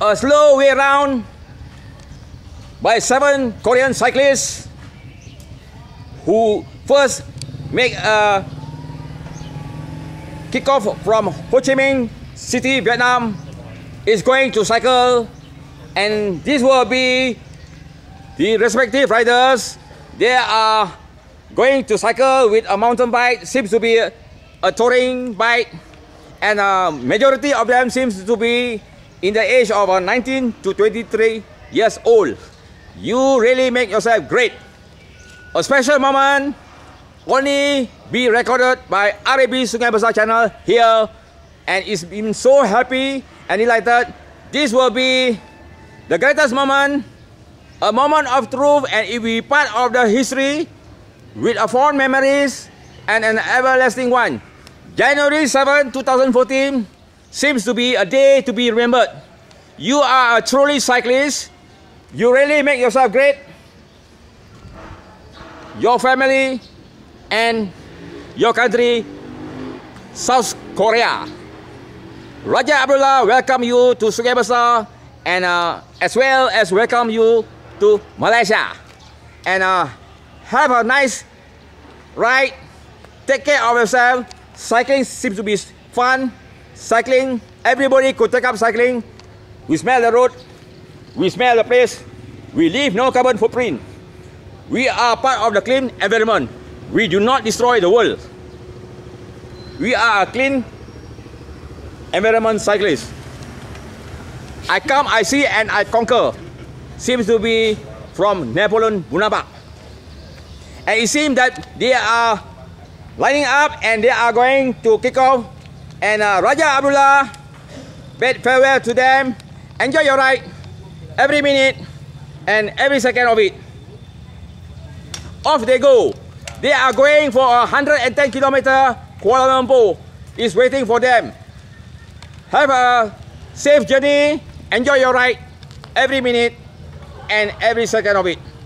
a slow way round by seven Korean cyclists who first make a kickoff from Ho Chi Minh City, Vietnam is going to cycle and this will be the respective riders they are going to cycle with a mountain bike seems to be a, a touring bike and a uh, majority of them seems to be in the age of 19 uh, to 23 years old. You really make yourself great. A special moment only be recorded by RAB Sungai Besar channel here and is been so happy and delighted. This will be the greatest moment, a moment of truth and it will be part of the history with a fond memories and an everlasting one. January 7, 2014, seems to be a day to be remembered. You are a truly cyclist. You really make yourself great. Your family and your country, South Korea. Raja Abdullah welcome you to Sungai Besar and uh, as well as welcome you to Malaysia. And uh, have a nice ride. Take care of yourself. Cycling seems to be fun cycling. Everybody could take up cycling. We smell the road. We smell the place. We leave no carbon footprint. We are part of the clean environment. We do not destroy the world. We are a clean environment cyclist. I come, I see, and I conquer. Seems to be from Napoleon Bonaparte. And it seems that they are lining up and they are going to kick off and uh, Raja Abdullah bid farewell to them. Enjoy your ride every minute and every second of it. Off they go. They are going for a 110 kilometer Kuala Lumpur is waiting for them. Have a safe journey. Enjoy your ride every minute and every second of it.